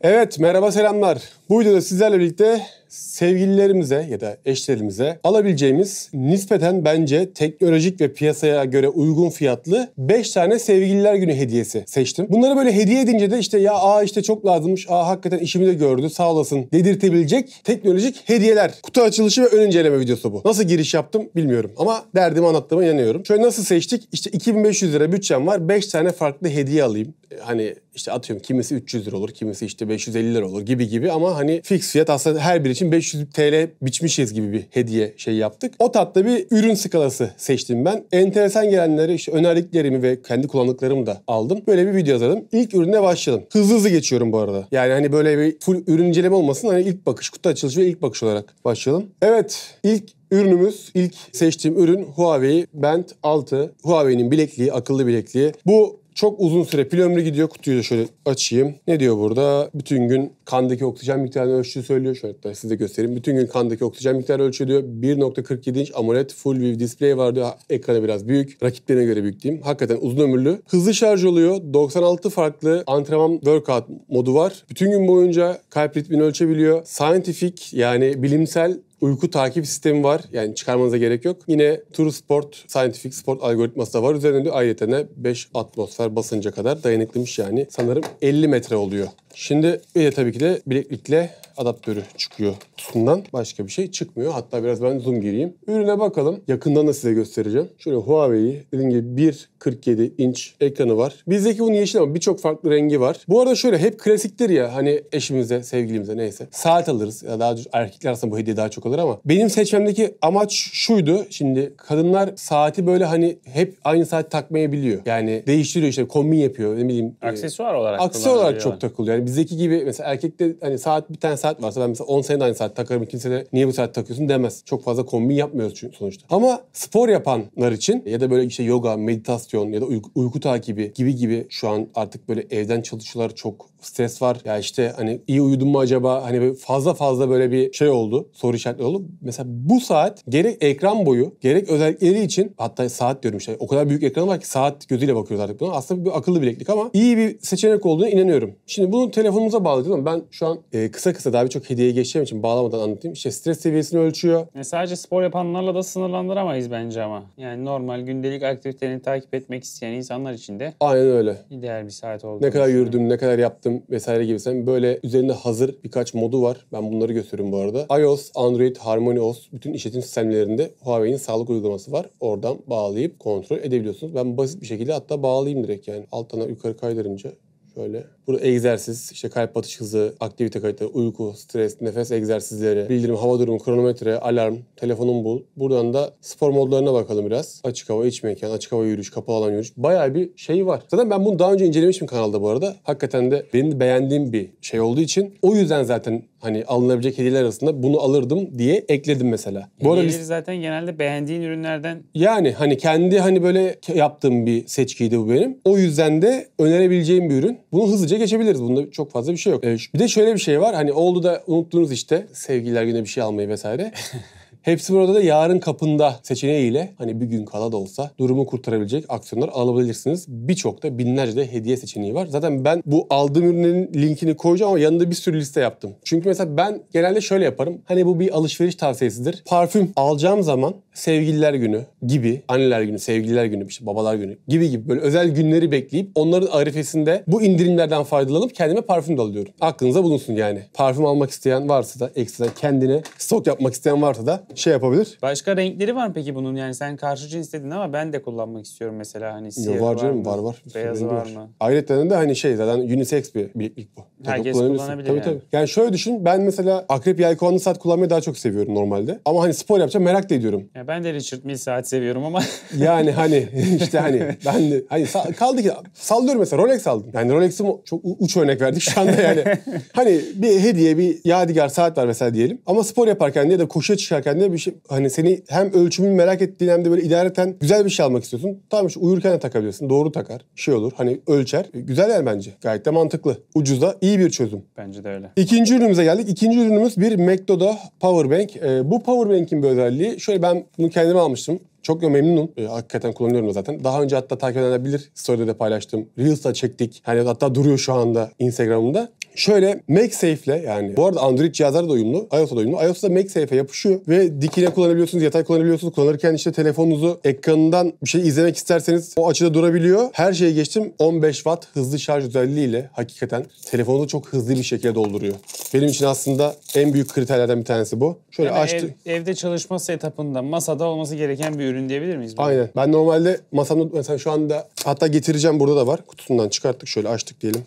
Evet merhaba selamlar. Bu videoda sizlerle birlikte sevgililerimize ya da eşlerimize alabileceğimiz nispeten bence teknolojik ve piyasaya göre uygun fiyatlı 5 tane sevgililer günü hediyesi seçtim. Bunları böyle hediye edince de işte ya aa işte çok lazımmış, aa hakikaten işimi de gördü sağ olasın dedirtebilecek teknolojik hediyeler. Kutu açılışı ve ön inceleme videosu bu. Nasıl giriş yaptım bilmiyorum ama derdimi anlattığıma inanıyorum. Şöyle nasıl seçtik? İşte 2500 lira bütçem var 5 tane farklı hediye alayım. Hani işte atıyorum kimisi 300 lira olur, kimisi işte 550 lira olur gibi gibi ama hani fix fiyat aslında her biri için 500 TL biçmişiz gibi bir hediye şey yaptık. O tatlı bir ürün skalası seçtim ben. Enteresan gelenleri işte önerdiklerimi ve kendi kullandıklarımı da aldım. Böyle bir video hazırladım. İlk ürüne başlayalım. Hızlı hızlı geçiyorum bu arada. Yani hani böyle bir full ürün inceleme olmasın. Hani ilk bakış, kutu açılışı ve ilk bakış olarak başlayalım. Evet, ilk Ürünümüz ilk seçtiğim ürün Huawei Band 6. Huawei'nin bilekliği, akıllı bilekliği. Bu çok uzun süre pil ömrü gidiyor. Kutuyu da şöyle açayım. Ne diyor burada? Bütün gün kandaki oksijen miktarını ölçtüğü söylüyor. Şöyle hatta size göstereyim. Bütün gün kandaki oksijen miktarı ölçüyor diyor. 1.47 inç AMOLED Full View Display var diyor. Ekranı biraz büyük. Rakiplerine göre büyük diyeyim. Hakikaten uzun ömürlü. Hızlı şarj oluyor. 96 farklı antrenman workout modu var. Bütün gün boyunca kalp ritmini ölçebiliyor. Scientific yani bilimsel uyku takip sistemi var. Yani çıkarmanıza gerek yok. Yine True Sport Scientific Sport algoritması da var. Üzerinde de ayrıca 5 atmosfer basınca kadar dayanıklıymış yani. Sanırım 50 metre oluyor. Şimdi bir de tabii ki de bileklikle adaptörü çıkıyor kutusundan. Başka bir şey çıkmıyor. Hatta biraz ben zoom gireyim. Ürüne bakalım. Yakından da size göstereceğim. Şöyle Huawei'yi dediğim gibi 1.47 inç ekranı var. Bizdeki bunun yeşil ama birçok farklı rengi var. Bu arada şöyle hep klasiktir ya hani eşimize, sevgilimize neyse. Saat alırız. Ya daha doğrusu erkekler aslında bu hediye daha çok alır ama benim seçmemdeki amaç şuydu. Şimdi kadınlar saati böyle hani hep aynı saat takmayabiliyor. Yani değiştiriyor işte kombin yapıyor ne bileyim. E, aksesuar olarak Aksesuar olarak çok takılıyor. Yani bizdeki gibi mesela erkekte hani saat bir tane saat saat varsa ben mesela 10 sene de aynı saat takarım. Kimse de niye bu saat takıyorsun demez. Çok fazla kombin yapmıyoruz çünkü sonuçta. Ama spor yapanlar için ya da böyle işte yoga, meditasyon ya da uyku, uyku takibi gibi gibi şu an artık böyle evden çalışmalar çok stres var. Ya işte hani iyi uyudun mu acaba? Hani fazla fazla böyle bir şey oldu. Soru işaretli oldu. Mesela bu saat gerek ekran boyu gerek özellikleri için hatta saat diyorum işte o kadar büyük ekran var ki saat gözüyle bakıyoruz artık buna. Aslında bir akıllı bileklik ama iyi bir seçenek olduğuna inanıyorum. Şimdi bunu telefonumuza bağladık ama ben şu an e, kısa kısa daha birçok hediyeye geçeceğim için bağlamadan anlatayım. İşte stres seviyesini ölçüyor. E sadece spor yapanlarla da sınırlandıramayız bence ama. Yani normal gündelik aktivitelerini takip etmek isteyen insanlar için de. Aynen öyle. İdeal bir saat oldu. Ne kadar yürüdüm, ne kadar yaptım yaptım vesaire gibisinden böyle üzerinde hazır birkaç modu var. Ben bunları gösteriyorum bu arada. iOS, Android, HarmonyOS bütün işletim sistemlerinde Huawei'nin sağlık uygulaması var. Oradan bağlayıp kontrol edebiliyorsunuz. Ben basit bir şekilde hatta bağlayayım direkt yani. Alttan yukarı kaydırınca şöyle Burada egzersiz, işte kalp atış hızı, aktivite kayıtları, uyku, stres, nefes egzersizleri, bildirim, hava durumu, kronometre, alarm, telefonun bul. Buradan da spor modlarına bakalım biraz. Açık hava, iç mekan, açık hava yürüyüş, kapalı alan yürüyüş. Bayağı bir şey var. Zaten ben bunu daha önce incelemişim kanalda bu arada. Hakikaten de benim beğendiğim bir şey olduğu için o yüzden zaten hani alınabilecek hediyeler arasında bunu alırdım diye ekledim mesela. Bu arada biz... zaten genelde beğendiğin ürünlerden. Yani hani kendi hani böyle yaptığım bir seçkiydi bu benim. O yüzden de önerebileceğim bir ürün. Bunu hızlıca geçebiliriz. Bunda çok fazla bir şey yok. Ee, bir de şöyle bir şey var. Hani oldu da unuttunuz işte sevgililer güne bir şey almayı vesaire. Hepsi burada da yarın kapında seçeneğiyle hani bir gün kala da olsa durumu kurtarabilecek aksiyonlar alabilirsiniz. Birçok da binlerce de hediye seçeneği var. Zaten ben bu aldığım ürünlerin linkini koyacağım ama yanında bir sürü liste yaptım. Çünkü mesela ben genelde şöyle yaparım. Hani bu bir alışveriş tavsiyesidir. Parfüm alacağım zaman sevgililer günü gibi, anneler günü, sevgililer günü, işte babalar günü gibi gibi böyle özel günleri bekleyip onların arifesinde bu indirimlerden faydalanıp kendime parfüm de alıyorum. Aklınıza bulunsun yani. Parfüm almak isteyen varsa da ekstradan kendine stok yapmak isteyen varsa da şey yapabilir. Başka renkleri var mı peki bunun? Yani sen karşı cins dedin ama ben de kullanmak istiyorum mesela hani siyah var, var canım, var var. Beyazı var, var mı? Ayrıca de hani şey zaten unisex bir bileklik bu. Herkes kullanabilir tabii, yani. Tabii. Yani şöyle düşün ben mesela akrep yelkovanlı saat kullanmayı daha çok seviyorum normalde. Ama hani spor yapacağım merak da ediyorum. Ya ben de Richard Mille saat seviyorum ama. yani hani işte hani ben de hani kaldı ki sallıyorum mesela Rolex aldım. Yani Rolex'i çok uç örnek verdik şu anda yani. hani bir hediye bir yadigar saat var mesela diyelim. Ama spor yaparken de ya da koşuya çıkarken de böyle bir şey hani seni hem ölçümünü merak ettiğin hem de böyle idareten güzel bir şey almak istiyorsun. Tamam işte uyurken de takabilirsin. Doğru takar. Şey olur. Hani ölçer. Güzel yer bence. Gayet de mantıklı. Ucuza iyi bir çözüm. Bence de öyle. İkinci ürünümüze geldik. İkinci ürünümüz bir McDodo Powerbank. Ee, bu Powerbank'in bir özelliği şöyle ben bunu kendime almıştım. Çok memnunum. E, hakikaten kullanıyorum da zaten. Daha önce hatta takip edilebilir Story'de de paylaştım. Reels'da çektik. Hani hatta duruyor şu anda Instagram'da. Şöyle MagSafe'le yani bu arada Android cihazlara da uyumlu, iOS'a da uyumlu. iOS'da MagSafe'e yapışıyor ve dikine kullanabiliyorsunuz, yatay kullanabiliyorsunuz. Kullanırken işte telefonunuzu ekranından bir şey izlemek isterseniz o açıda durabiliyor. Her şeye geçtim 15 watt hızlı şarj özelliğiyle hakikaten telefonunuzu çok hızlı bir şekilde dolduruyor. Benim için aslında en büyük kriterlerden bir tanesi bu. Şöyle yani açtı. Ev, evde çalışma setup'ında masada olması gereken bir ürün diyebilir miyiz? Böyle? Aynen. Ben normalde masamda mesela şu anda hatta getireceğim burada da var. Kutusundan çıkarttık şöyle açtık diyelim.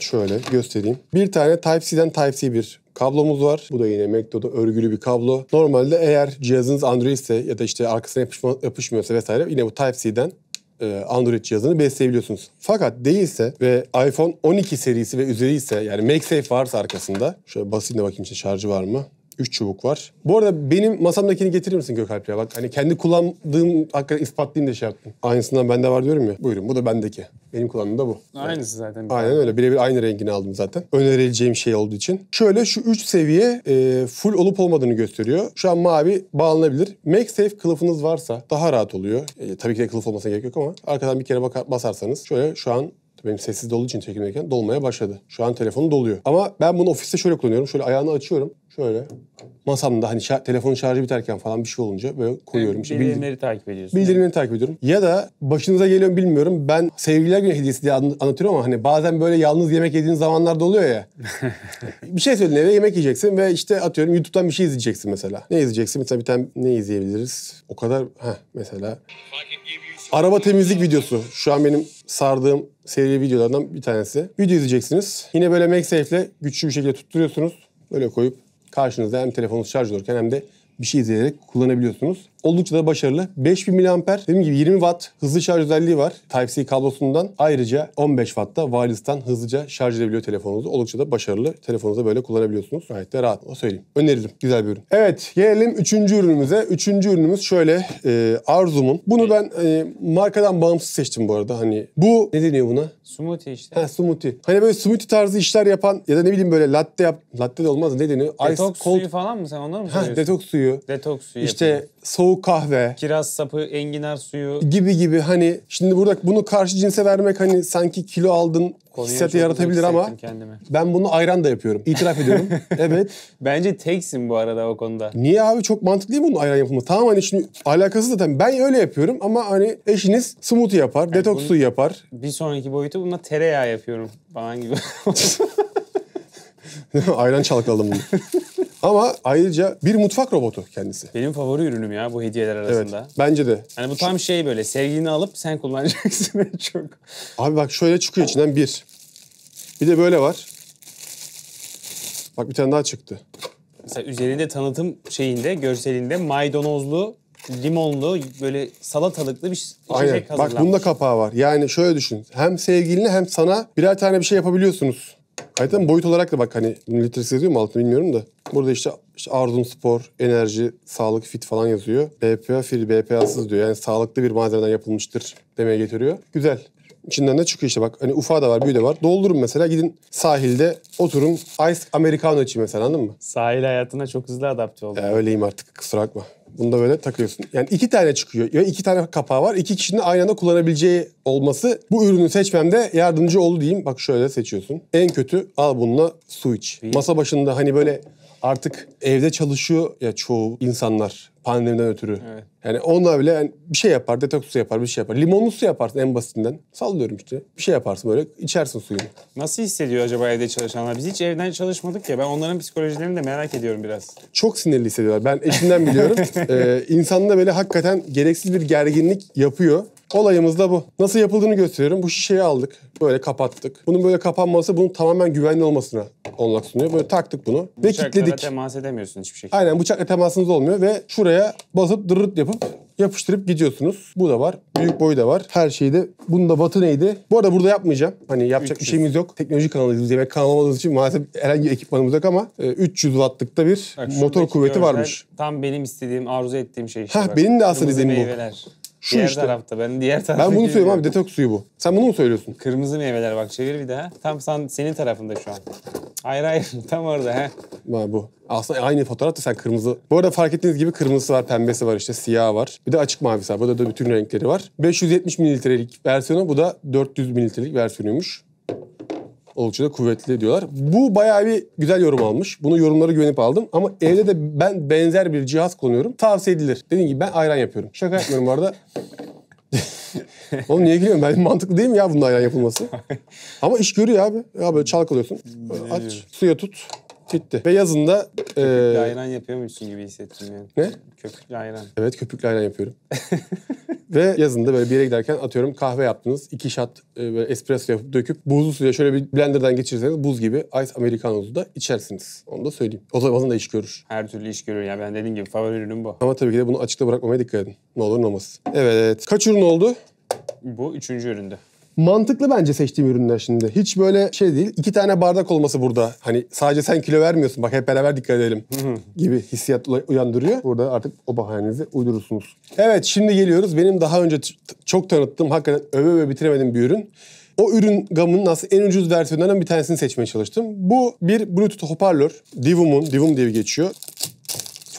Şöyle göstereyim. Bir tane Type-C'den Type-C bir kablomuz var. Bu da yine Macdo'da örgülü bir kablo. Normalde eğer cihazınız Android ise ya da işte arkasına yapışma, yapışmıyorsa vesaire yine bu Type-C'den e, Android cihazını besleyebiliyorsunuz. Fakat değilse ve iPhone 12 serisi ve üzeri ise yani MagSafe varsa arkasında şöyle basayım bakayım işte şarjı var mı? 3 çubuk var. Bu arada benim masamdakini getirir misin Gökalp ya? Bak hani kendi kullandığım hakikaten ispatlayayım da şey yaptım. Aynısından bende var diyorum ya. Buyurun bu da bendeki. Benim kullandığım da bu. Aynısı zaten. Aynen öyle. Birebir aynı rengini aldım zaten. Önerileceğim şey olduğu için. Şöyle şu 3 seviye e, full olup olmadığını gösteriyor. Şu an mavi bağlanabilir. MagSafe kılıfınız varsa daha rahat oluyor. E, tabii ki de kılıf olmasına gerek yok ama arkadan bir kere basarsanız şöyle şu an benim sessiz olduğu için çekimdeyken dolmaya başladı. Şu an telefonu doluyor. Ama ben bunu ofiste şöyle kullanıyorum. Şöyle ayağını açıyorum. Şöyle masamda hani şar- telefonun şarjı biterken falan bir şey olunca böyle koyuyorum. İşte bildirimleri bildir- takip ediyorsun. Bildirimleri takip ediyorum. Ya da başınıza geliyor bilmiyorum. Ben sevgililer günü hediyesi diye anlatıyorum ama hani bazen böyle yalnız yemek yediğin zamanlarda oluyor ya. bir şey söyledin eve yemek yiyeceksin ve işte atıyorum YouTube'dan bir şey izleyeceksin mesela. Ne izleyeceksin? Mesela bir tane ne izleyebiliriz? O kadar ha mesela araba temizlik videosu. Şu an benim sardığım seri videolardan bir tanesi. Video izleyeceksiniz. Yine böyle MagSafe ile güçlü bir şekilde tutturuyorsunuz. Böyle koyup karşınızda hem telefonunuz şarj olurken hem de bir şey izleyerek kullanabiliyorsunuz. Oldukça da başarılı. 5000 mAh dediğim gibi 20 Watt hızlı şarj özelliği var Type-C kablosundan. Ayrıca 15 Watt'ta wireless'tan hızlıca şarj edebiliyor telefonunuzu. Oldukça da başarılı. Telefonunuzu böyle kullanabiliyorsunuz. Gayet de rahat. O söyleyeyim. Öneririm. Güzel bir ürün. Evet gelelim 3. ürünümüze. 3. ürünümüz şöyle e, Arzum'un. Bunu ben e, markadan bağımsız seçtim bu arada. Hani bu ne deniyor buna? Smoothie işte. Ha smoothie. Hani böyle smoothie tarzı işler yapan ya da ne bileyim böyle latte yap. Latte de olmaz ne deniyor? Detoks Ice cold. suyu falan mı sen onları mı Ha, detoks suyu suyu. Detoks suyu. İşte yapıyor. soğuk kahve. Kiraz sapı, enginar suyu. Gibi gibi hani şimdi burada bunu karşı cinse vermek hani sanki kilo aldın Konuyu hissiyatı yaratabilir ama kendime. ben bunu ayran da yapıyorum. İtiraf ediyorum. evet. Bence teksin bu arada o konuda. Niye abi? Çok mantıklı değil mi bunun ayran yapımı? Tamam hani şimdi alakası zaten ben öyle yapıyorum ama hani eşiniz smoothie yapar, yani detoks suyu yapar. Bir sonraki boyutu bununla tereyağı yapıyorum falan gibi. ayran çalkaladım bunu. Ama ayrıca bir mutfak robotu kendisi. Benim favori ürünüm ya bu hediyeler arasında. Evet, bence de. Hani bu tam şey böyle sevgilini alıp sen kullanacaksın çok. Abi bak şöyle çıkıyor içinden bir. Bir de böyle var. Bak bir tane daha çıktı. Mesela üzerinde tanıtım şeyinde, görselinde maydanozlu, limonlu, böyle salatalıklı bir şey Aynen. Bak bunda kapağı var. Yani şöyle düşün. Hem sevgiline hem sana birer tane bir şey yapabiliyorsunuz. Hakikaten boyut olarak da bak hani litresi yazıyor mu altını bilmiyorum da. Burada işte, işte Arzum Spor, Enerji, Sağlık, Fit falan yazıyor. BPA free, BPA'sız diyor. Yani sağlıklı bir malzemeden yapılmıştır demeye getiriyor. Güzel. İçinden de çıkıyor işte bak. Hani ufa da var, büyü de var. Doldurun mesela gidin sahilde oturun. Ice Americano için mesela anladın mı? Sahil hayatına çok hızlı adapte oldum. Ya öyleyim artık kusura bakma. Bunu da böyle takıyorsun. Yani iki tane çıkıyor. Ya iki tane kapağı var. İki kişinin aynı anda kullanabileceği olması bu ürünü seçmemde yardımcı oldu diyeyim. Bak şöyle seçiyorsun. En kötü al bununla su iç. Masa başında hani böyle artık evde çalışıyor ya çoğu insanlar pandemiden ötürü. Evet. Yani onlar bile yani bir şey yapar, detoks su yapar, bir şey yapar. Limonlu su yaparsın en basitinden. Sallıyorum işte. Bir şey yaparsın böyle içersin suyunu. Nasıl hissediyor acaba evde çalışanlar? Biz hiç evden çalışmadık ya. Ben onların psikolojilerini de merak ediyorum biraz. Çok sinirli hissediyorlar. Ben eşimden biliyorum. ee, insanda böyle hakikaten gereksiz bir gerginlik yapıyor. Olayımız da bu. Nasıl yapıldığını gösteriyorum. Bu şişeyi aldık. Böyle kapattık. Bunun böyle kapanması bunun tamamen güvenli olmasına olanak sunuyor. Böyle taktık bunu ve Bıçaklara kilitledik. temas edemiyorsun hiçbir şekilde. Aynen bıçakla temasınız olmuyor ve şuraya basıp dırırt yapıp yapıştırıp gidiyorsunuz. Bu da var. Büyük boyu da var. Her şeyi de. Bunun da batı neydi? Bu arada burada yapmayacağım. Hani yapacak 300. bir şeyimiz yok. Teknoloji kanalımız Yemek kanalı olmadığımız için maalesef herhangi bir ekipmanımız yok ama 300 e, wattlıkta bir Bak, motor kuvveti görsen varmış. Tam benim istediğim, arzu ettiğim şey işte. Hah, benim de asıl Kırmızı bu. Şu diğer işte. tarafta ben diğer tarafta. Ben bunu söylüyorum abi detoks suyu bu. Sen bunu mu söylüyorsun? Kırmızı meyveler bak çevir bir daha. Tam sen, senin tarafında şu an. Hayır hayır tam orada he. Ha, bu. Aslında aynı fotoğraf da sen kırmızı. Bu arada fark ettiğiniz gibi kırmızısı var, pembesi var işte, siyah var. Bir de açık mavisi var. Burada da bütün renkleri var. 570 mililitrelik versiyonu bu da 400 mililitrelik versiyonuymuş oldukça kuvvetli diyorlar. Bu bayağı bir güzel yorum almış. Bunu yorumlara güvenip aldım. Ama evde de ben benzer bir cihaz kullanıyorum. Tavsiye edilir. Dediğim gibi ben ayran yapıyorum. Şaka yapmıyorum bu arada. Oğlum niye gülüyorsun? Ben mantıklı değil mi ya bunun ayran yapılması? Ama iş görüyor abi. Ya böyle çalkalıyorsun. Aç, suya tut. Bitti. Ve yazında... Köpüklü e... ayran yapıyormuşsun gibi hissettim yani. Ne? Köpüklü ayran. Evet köpüklü ayran yapıyorum. Ve yazında böyle bir yere giderken atıyorum kahve yaptınız. iki şat e, böyle espresso yapıp döküp buzlu suya şöyle bir blenderdan geçirseniz buz gibi ice americano'su da içersiniz. Onu da söyleyeyim. O zaman da iş görür. Her türlü iş görür yani Ben dediğim gibi favori ürünüm bu. Ama tabii ki de bunu açıkta bırakmamaya dikkat edin. Ne olur ne olmaz. Evet. Kaç ürün oldu? Bu üçüncü üründü. Mantıklı bence seçtiğim ürünler şimdi. Hiç böyle şey değil. İki tane bardak olması burada. Hani sadece sen kilo vermiyorsun. Bak hep beraber dikkat edelim. gibi hissiyat uyandırıyor. Burada artık o bahanenizi uydurursunuz. Evet şimdi geliyoruz. Benim daha önce çok tanıttığım, hakikaten öve öve bitiremediğim bir ürün. O ürün gamının aslında en ucuz versiyonlarından bir tanesini seçmeye çalıştım. Bu bir Bluetooth hoparlör. Divum'un, Divum diye geçiyor.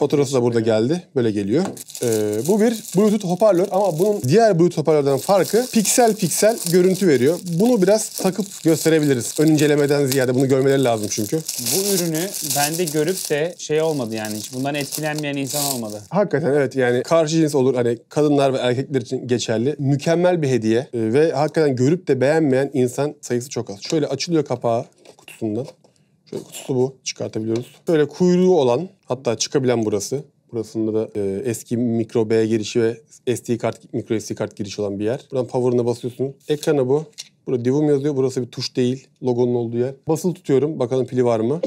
Fotoğrafı da burada geldi. Böyle geliyor. Ee, bu bir Bluetooth hoparlör ama bunun diğer Bluetooth hoparlörden farkı piksel piksel görüntü veriyor. Bunu biraz takıp gösterebiliriz. Ön incelemeden ziyade bunu görmeleri lazım çünkü. Bu ürünü bende görüp de şey olmadı yani hiç bundan etkilenmeyen insan olmadı. Hakikaten evet yani karşı cins olur hani kadınlar ve erkekler için geçerli. Mükemmel bir hediye ee, ve hakikaten görüp de beğenmeyen insan sayısı çok az. Şöyle açılıyor kapağı kutusundan. Şöyle kutusu bu. Çıkartabiliyoruz. Böyle kuyruğu olan hatta çıkabilen burası. Burasında da e, eski mikro B girişi ve SD kart, mikro SD kart girişi olan bir yer. Buradan power'ına basıyorsun. Ekranı bu. Burada Divum yazıyor. Burası bir tuş değil. Logonun olduğu yer. Basılı tutuyorum. Bakalım pili var mı?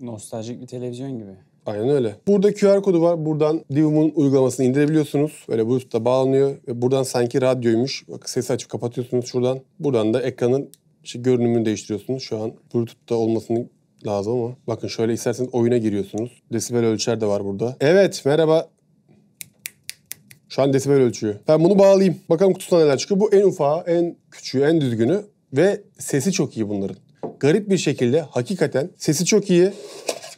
Nostaljik bir televizyon gibi. Aynen öyle. Burada QR kodu var. Buradan Divum'un uygulamasını indirebiliyorsunuz. Böyle Bluetooth'ta bağlanıyor. Ve buradan sanki radyoymuş. Bak sesi açıp kapatıyorsunuz şuradan. Buradan da ekranın işte görünümünü değiştiriyorsunuz. Şu an Bluetooth'ta olmasını lazım ama. Bakın şöyle isterseniz oyuna giriyorsunuz. Desibel ölçer de var burada. Evet merhaba. Şu an desibel ölçüyor. Ben bunu bağlayayım. Bakalım kutusundan neler çıkıyor. Bu en ufağı, en küçüğü, en düzgünü. Ve sesi çok iyi bunların. Garip bir şekilde hakikaten sesi çok iyi.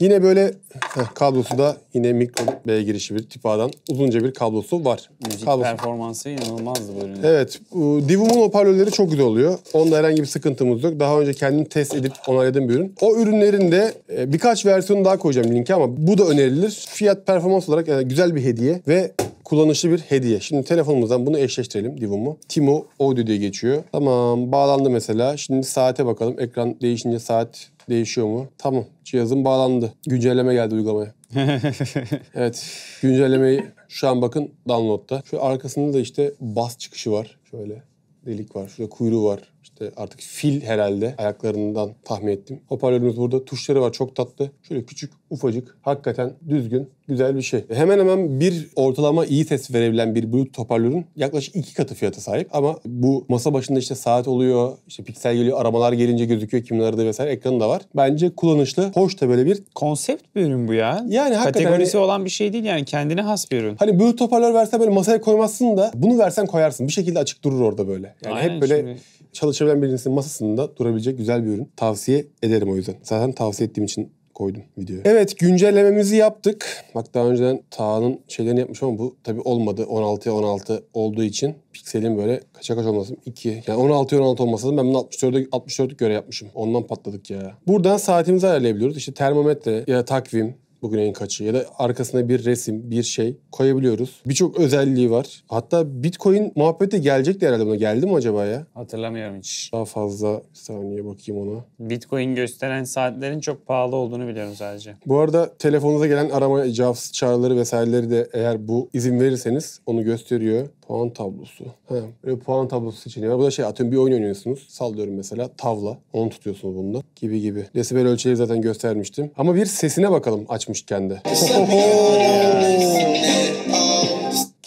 Yine böyle heh, kablosu da yine mikro B girişi bir tipadan uzunca bir kablosu var. Müzik kablosu. performansı inanılmazdı bölümde. Evet. Divum'un hoparlörleri çok güzel oluyor. Onda herhangi bir sıkıntımız yok. Daha önce kendim test edip onayladığım bir ürün. O ürünlerin de e, birkaç versiyonu daha koyacağım linki ama bu da önerilir. Fiyat performans olarak e, güzel bir hediye ve kullanışlı bir hediye. Şimdi telefonumuzdan bunu eşleştirelim Divum'u. Timo Audio diye geçiyor. Tamam bağlandı mesela. Şimdi saate bakalım. Ekran değişince saat değişiyor mu? Tamam. Cihazım bağlandı. Güncelleme geldi uygulamaya. evet. Güncellemeyi şu an bakın download'da. Şu arkasında da işte bas çıkışı var. Şöyle delik var. Şurada kuyruğu var işte artık fil herhalde ayaklarından tahmin ettim. Hoparlörümüz burada. Tuşları var çok tatlı. Şöyle küçük ufacık hakikaten düzgün güzel bir şey. Hemen hemen bir ortalama iyi ses verebilen bir Bluetooth hoparlörün yaklaşık iki katı fiyata sahip ama bu masa başında işte saat oluyor, işte piksel geliyor, aramalar gelince gözüküyor kimin aradığı vesaire ekranı da var. Bence kullanışlı, hoş da böyle bir konsept bir ürün bu ya. Yani hakikaten kategorisi hani, olan bir şey değil yani kendine has bir ürün. Hani Bluetooth hoparlör versen böyle masaya koymazsın da bunu versen koyarsın. Bir şekilde açık durur orada böyle. Yani Aynen, hep böyle şimdi çalışabilen birisinin masasında durabilecek güzel bir ürün. Tavsiye ederim o yüzden. Zaten tavsiye ettiğim için koydum videoya. Evet güncellememizi yaptık. Bak daha önceden Taha'nın şeylerini yapmış ama bu tabii olmadı. 16'ya 16 olduğu için pikselin böyle kaça kaç olmasın 2. Yani 16'ya 16 olmasa da Ben bunu 64'e 64 göre yapmışım. Ondan patladık ya. Buradan saatimizi ayarlayabiliyoruz. İşte termometre ya takvim bugün en kaçı ya da arkasına bir resim, bir şey koyabiliyoruz. Birçok özelliği var. Hatta Bitcoin muhabbeti gelecek gelecekti herhalde buna. Geldi mi acaba ya? Hatırlamıyorum hiç. Daha fazla bir saniye bakayım ona. Bitcoin gösteren saatlerin çok pahalı olduğunu biliyorum sadece. Bu arada telefonunuza gelen arama cevap çağrıları vesaireleri de eğer bu izin verirseniz onu gösteriyor. Puan tablosu. He. Böyle puan tablosu seçeneği var. Bu da şey atıyorum bir oyun oynuyorsunuz. Sallıyorum mesela tavla. Onu tutuyorsunuz bunda. Gibi gibi. Desibel ölçüleri zaten göstermiştim. Ama bir sesine bakalım açmışken de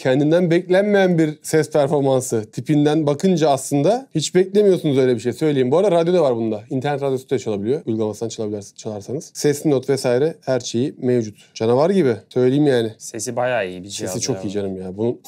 kendinden beklenmeyen bir ses performansı tipinden bakınca aslında hiç beklemiyorsunuz öyle bir şey söyleyeyim. Bu arada radyoda var bunda. İnternet radyosu da çalabiliyor. Uygulamasından çalarsanız. Sesli not vesaire her şeyi mevcut. Canavar gibi. Söyleyeyim yani. Sesi bayağı iyi bir şey Sesi çok ya. iyi canım ya. Bunun...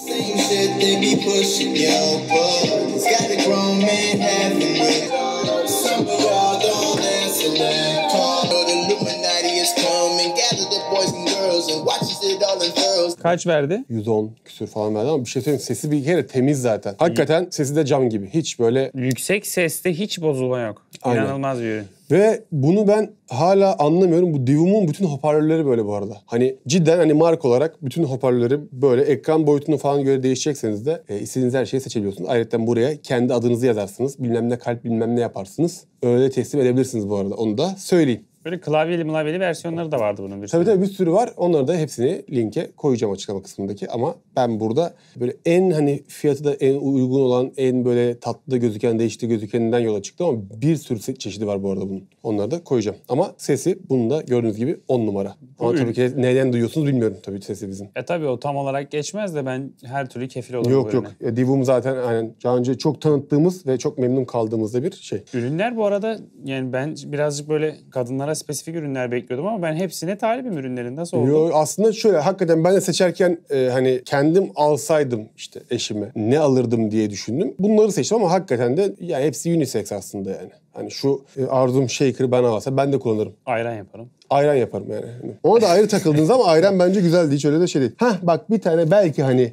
Kaç verdi? 110 küsür falan verdi ama bir şey söyleyeyim sesi bir kere temiz zaten. Hakikaten sesi de cam gibi. Hiç böyle... Yüksek seste hiç bozulma yok. Aynen. İnanılmaz bir ürün. Ve bunu ben hala anlamıyorum. Bu Divum'un bütün hoparlörleri böyle bu arada. Hani cidden hani mark olarak bütün hoparlörleri böyle ekran boyutunu falan göre değişecekseniz de e, istediğiniz her şeyi seçebiliyorsunuz. Ayrıca buraya kendi adınızı yazarsınız. Bilmem ne kalp bilmem ne yaparsınız. Öyle teslim edebilirsiniz bu arada. Onu da söyleyeyim. Böyle klavyeli mılavyeli versiyonları da vardı bunun bir sürü. Tabii tabii bir sürü var. Onları da hepsini linke koyacağım açıklama kısmındaki. Ama ben burada böyle en hani fiyatı da en uygun olan, en böyle tatlı gözüken, değişti gözükeninden yola çıktım ama bir sürü çeşidi var bu arada bunun. Onları da koyacağım. Ama sesi bunun da gördüğünüz gibi on numara. Ama tabii ki neden duyuyorsunuz bilmiyorum tabii sesi bizim. E tabii o tam olarak geçmez de ben her türlü kefil olurum. Yok yok. E, Divum zaten aynen daha önce çok tanıttığımız ve çok memnun kaldığımızda bir şey. Ürünler bu arada yani ben birazcık böyle kadınlara spesifik ürünler bekliyordum ama ben hepsine talibim ürünlerin. Nasıl oldu? Yo, aslında şöyle hakikaten ben de seçerken e, hani kendim alsaydım işte eşime ne alırdım diye düşündüm. Bunları seçtim ama hakikaten de ya hepsi unisex aslında yani. Hani şu e, Arzum Shaker'ı bana alsa ben de kullanırım. Ayran yaparım. Ayran yaparım yani. Hani ona da ayrı takıldınız ama ayran bence güzeldi. Hiç öyle de şey değil. Hah bak bir tane belki hani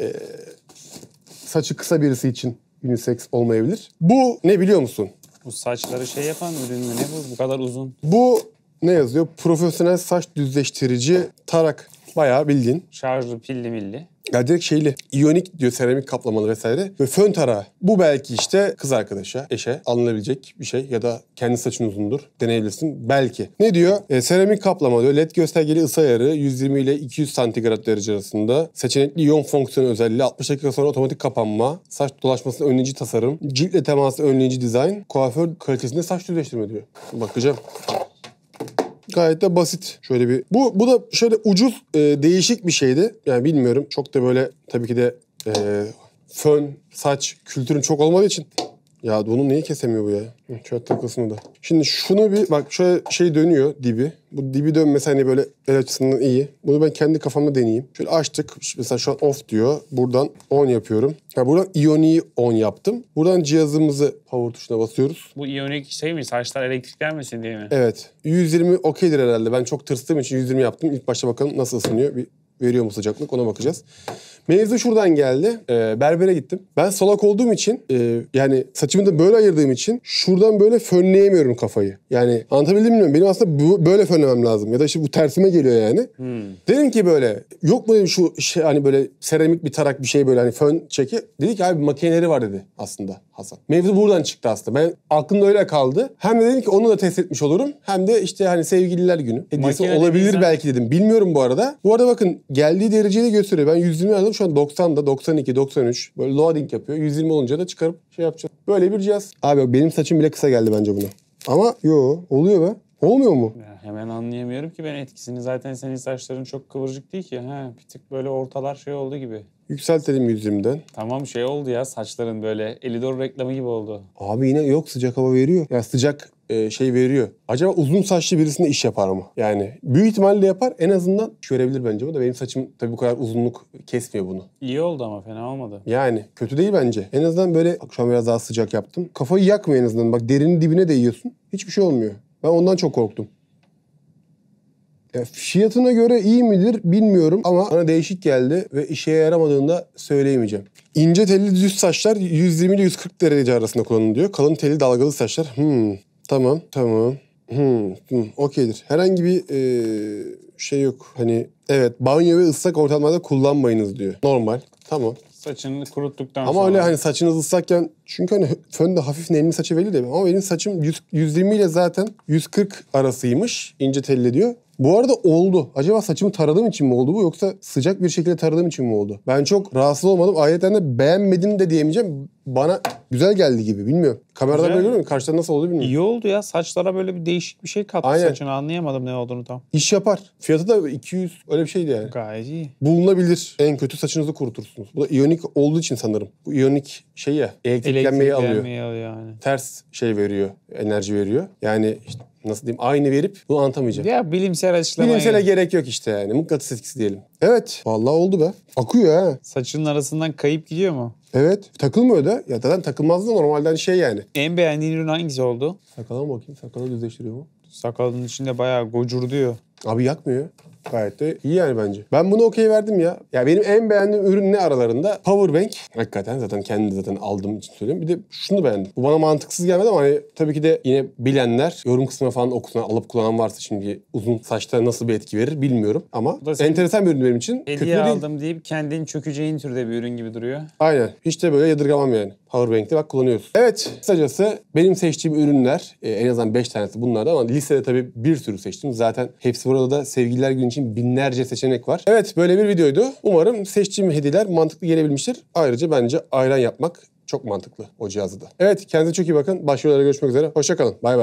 e, saçı kısa birisi için unisex olmayabilir. Bu ne biliyor musun? Bu saçları şey yapan ürün mü ne bu? Bu kadar uzun. Bu ne yazıyor? Profesyonel saç düzleştirici tarak. Bayağı bildiğin. Şarjlı pilli milli. Ya direkt şeyli, iyonik diyor seramik kaplamalı vesaire. Ve fön tarağı. Bu belki işte kız arkadaşa, eşe alınabilecek bir şey ya da kendi saçın uzundur. Deneyebilirsin. Belki. Ne diyor? E, seramik kaplama diyor. LED göstergeli ısı ayarı 120 ile 200 santigrat derece arasında. Seçenekli iyon fonksiyonu özelliği 60 dakika sonra otomatik kapanma. Saç dolaşmasını önleyici tasarım. Ciltle teması önleyici dizayn. Kuaför kalitesinde saç düzleştirme diyor. Bakacağım. Gayet de basit. Şöyle bir bu bu da şöyle ucuz e, değişik bir şeydi. Yani bilmiyorum çok da böyle tabii ki de e, fön, saç kültürün çok olmadığı için ya bunu niye kesemiyor bu ya? Hı, Şöyle takılsın da. Şimdi şunu bir bak şöyle şey dönüyor dibi. Bu dibi dönmesi hani böyle el açısından iyi. Bunu ben kendi kafamda deneyeyim. Şöyle açtık. Mesela şu an off diyor. Buradan on yapıyorum. Ya buradan ioniği on yaptım. Buradan cihazımızı power tuşuna basıyoruz. Bu iyonik şey mi? Saçlar elektriklenmesin diye mi? Evet. 120 okeydir herhalde. Ben çok tırstığım için 120 yaptım. İlk başta bakalım nasıl ısınıyor. Bir veriyor mu sıcaklık ona bakacağız. Mevzu şuradan geldi. Ee, berbere gittim. Ben salak olduğum için e, yani saçımı da böyle ayırdığım için şuradan böyle fönleyemiyorum kafayı. Yani anlatabildim mi bilmiyorum. Benim aslında bu, böyle fönlemem lazım. Ya da işte bu tersime geliyor yani. Hmm. Dedim ki böyle yok mu dedim şu şey, hani böyle seramik bir tarak bir şey böyle hani fön çeki. Dedi ki abi makineleri var dedi aslında Hasan. Mevzu buradan çıktı aslında. Ben aklımda öyle kaldı. Hem de dedim ki onu da test etmiş olurum. Hem de işte hani sevgililer günü hediyesi olabilir belki dedim. Bilmiyorum bu arada. Bu arada bakın geldiği dereceyi de gösteriyor. Ben 120 aldım şu an 90'da 92 93 böyle loading yapıyor. 120 olunca da çıkarıp şey yapacağız. Böyle bir cihaz. Abi benim saçım bile kısa geldi bence buna. Ama yo oluyor be. Olmuyor mu? Ya hemen anlayamıyorum ki ben etkisini. Zaten senin saçların çok kıvırcık değil ki. Ha, bir tık böyle ortalar şey oldu gibi. Yükseltelim yüzümden. Tamam şey oldu ya saçların böyle Elidor reklamı gibi oldu. Abi yine yok sıcak hava veriyor. Ya sıcak e, şey veriyor. Acaba uzun saçlı birisine iş yapar mı? Yani büyük ihtimalle yapar. En azından iş görebilir bence bu da. Benim saçım tabii bu kadar uzunluk kesmiyor bunu. İyi oldu ama fena olmadı. Yani kötü değil bence. En azından böyle bak şu an biraz daha sıcak yaptım. Kafayı yakmıyor en azından. Bak derinin dibine değiyorsun. Hiçbir şey olmuyor. Ben ondan çok korktum. Ya fiyatına göre iyi midir bilmiyorum ama bana değişik geldi ve işe yaramadığında söyleyemeyeceğim. İnce telli düz saçlar 120 ile 140 derece arasında kullanılıyor. Kalın telli dalgalı saçlar. Hmm, tamam, tamam. Hmm, hmm okeydir. Herhangi bir ee, şey yok. Hani evet banyo ve ıslak ortamlarda kullanmayınız diyor. Normal. Tamam. Saçını kuruttuktan ama sonra. Ama öyle hani saçınız ıslakken çünkü hani fönde hafif nemli saçı belli de ama benim saçım 100, 120 ile zaten 140 arasıymış ince telli diyor. Bu arada oldu. Acaba saçımı taradığım için mi oldu bu yoksa sıcak bir şekilde taradığım için mi oldu? Ben çok rahatsız olmadım. Ayrıca de beğenmedim de diyemeyeceğim. Bana güzel geldi gibi bilmiyorum. Kamerada Güzel. böyle görüyorum. Karşıdan nasıl oldu bilmiyorum. İyi oldu ya. Saçlara böyle bir değişik bir şey kattı Aynen. saçına. Anlayamadım ne olduğunu tam. İş yapar. Fiyatı da 200 öyle bir şeydi yani. Gayet iyi. Bulunabilir. En kötü saçınızı kurutursunuz. Bu da iyonik olduğu için sanırım. Bu iyonik şey ya elektriklenmeyi alıyor. alıyor yani. Ters şey veriyor. Enerji veriyor. Yani işte nasıl diyeyim aynı verip bunu anlatamayacağım. Ya bilimsel açıklamaya. Bilimsele gerek yok işte yani. Mıknatıs etkisi diyelim. Evet. Vallahi oldu be. Akıyor ha. Saçının arasından kayıp gidiyor mu? Evet. Takılmıyor da. Ya zaten takılmazdı da normalden hani şey yani. En beğendiğin ürün hangisi oldu? Sakala bakayım? Sakala düzleştiriyor mu? Sakalın içinde bayağı gocur diyor Abi yakmıyor. Gayet de iyi yani bence. Ben bunu okey verdim ya. Ya benim en beğendiğim ürün ne aralarında? Powerbank. Hakikaten zaten kendi zaten aldığım için söylüyorum. Bir de şunu beğendim. Bu bana mantıksız gelmedi ama hani tabii ki de yine bilenler yorum kısmına falan okusun. Alıp kullanan varsa şimdi uzun saçta nasıl bir etki verir bilmiyorum. Ama enteresan bir ürün benim için. Kötü Hediye değil. aldım deyip kendin çökeceğin türde bir ürün gibi duruyor. Aynen. Hiç de böyle yadırgamam yani. Powerbank'te bak kullanıyoruz. Evet kısacası benim seçtiğim ürünler e, en azından 5 tanesi bunlardan ama listede tabii bir sürü seçtim. Zaten hepsi burada da sevgililer günü için binlerce seçenek var. Evet böyle bir videoydu. Umarım seçtiğim hediyeler mantıklı gelebilmiştir. Ayrıca bence ayran yapmak çok mantıklı o cihazı da. Evet kendinize çok iyi bakın. Başka görüşmek üzere. Hoşçakalın. Bay bay.